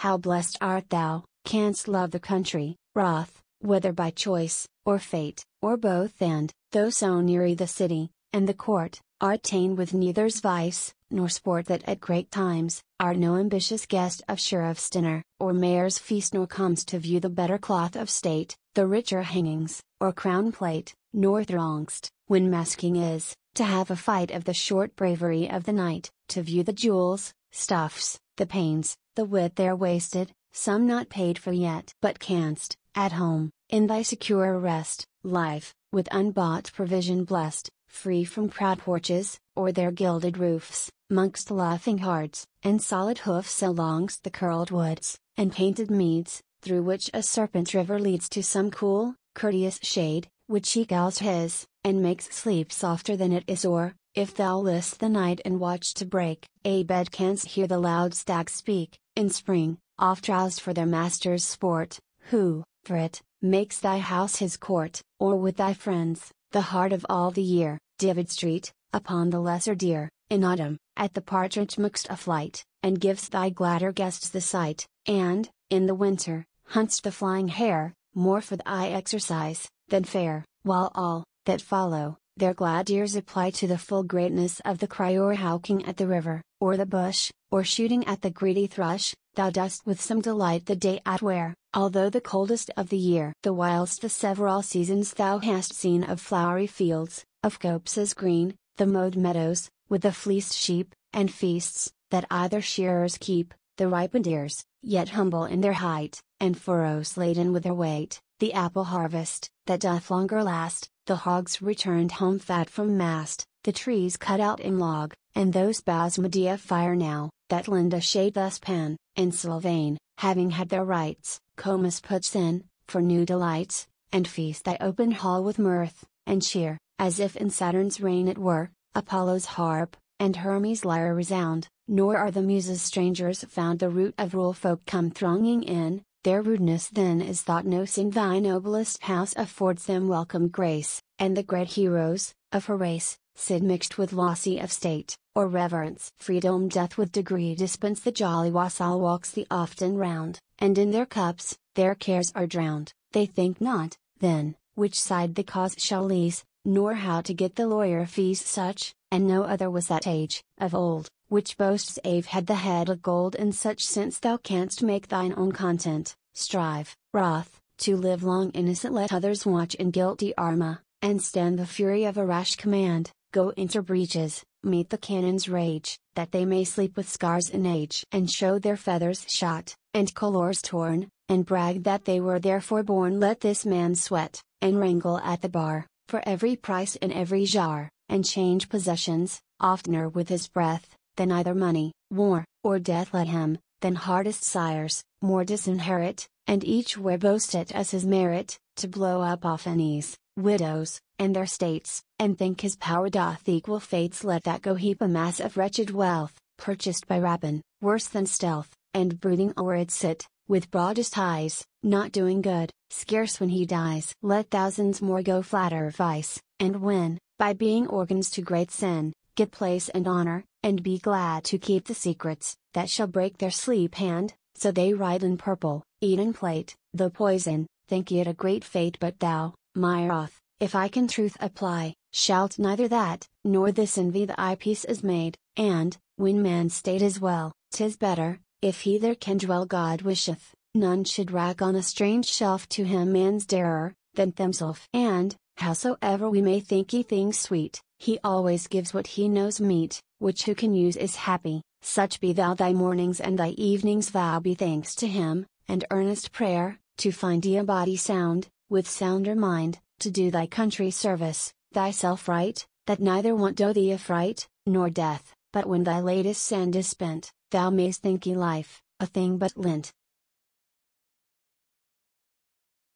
How blessed art thou, canst love the country, Roth, whether by choice, or fate, or both, and, though so neary the city, and the court, art ta'en with neither's vice, nor sport that at great times, art no ambitious guest of sheriff's dinner, or mayor's feast, nor comes to view the better cloth of state, the richer hangings, or crown plate, nor throng'st, when masking is, to have a fight of the short bravery of the night, to view the jewels, stuffs, the pains, the wit there wasted, some not paid for yet, but canst, at home, in thy secure rest, life, with unbought provision blessed, free from proud porches, or their gilded roofs, mongst laughing hearts, and solid hoofs alongs the curled woods, and painted meads, through which a serpent river leads to some cool, courteous shade, which equals his, and makes sleep softer than it is or, if thou list the night and watch to break, a bed canst hear the loud stag speak, in spring, oft roused for their master's sport, who, for it, makes thy house his court, or with thy friends, the heart of all the year, David Street, upon the lesser deer, in autumn, at the partridge mixed a flight, and gives thy gladder guests the sight, and, in the winter, hunts the flying hare, more for the eye exercise, than fare, while all, that follow, their gladiers apply to the full greatness of the cry or hawking at the river, or the bush, or shooting at the greedy thrush, thou dost with some delight the day at where, although the coldest of the year. The whilst the several seasons thou hast seen of flowery fields, of copses green, the mowed meadows, with the fleeced sheep, and feasts, that either shearers keep, the ripened ears, yet humble in their height, and furrows laden with their weight, the apple harvest, that doth longer last, the hogs returned home fat from mast, the trees cut out in log, and those boughs Medea fire now, that lend a shade thus Pan, and Sylvain, having had their rights, Comus puts in, for new delights, and feast thy open hall with mirth, and cheer, as if in Saturn's reign it were, Apollo's harp, and Hermes' lyre resound, nor are the Muses strangers found the root of rural folk come thronging in, their rudeness then is thought no sin thy noblest house affords them welcome grace, and the great heroes, of her race, Sid mixed with lossy of state, or reverence. Freedom doth with degree dispense the jolly wassail walks the often round, and in their cups, their cares are drowned, they think not, then, which side the cause shall lease, nor how to get the lawyer fees such, and no other was that age, of old, which boasts Ave had the head of gold in such sense thou canst make thine own content, strive, wroth, to live long innocent let others watch in guilty arma, and stand the fury of a rash command, go into breaches, meet the cannon's rage, that they may sleep with scars in age, and show their feathers shot, and colors torn, and brag that they were therefore born. Let this man sweat, and wrangle at the bar, for every price in every jar, and change possessions, oftener with his breath, than either money, war, or death. Let him, than hardest sires, more disinherit, and each where boast it as his merit, to blow up off an ease, widows, and their states, and think his power doth equal fates let that go heap a mass of wretched wealth, purchased by rapine, worse than stealth, and brooding o'er it sit, with broadest eyes, not doing good, scarce when he dies. Let thousands more go flatter vice, and win, by being organs to great sin, get place and honor, and be glad to keep the secrets, that shall break their sleep hand, so they ride in purple, eat in plate, the poison, think it a great fate but thou, Myroth, if I can truth apply, shalt neither that, nor this envy the eyepiece is made, and, when man state is well, 'tis better, if he there can dwell God wisheth, none should rack on a strange shelf to him man's darer, than themself. And, howsoever we may think e things sweet, he always gives what he knows meet, which who can use is happy, such be thou thy mornings and thy evenings vow be thanks to him, and earnest prayer, to find ye a body sound, with sounder mind, to do thy country service, thyself right, that neither want do thee affright, nor death, but when thy latest sand is spent, thou mayst think e life, a thing but lint.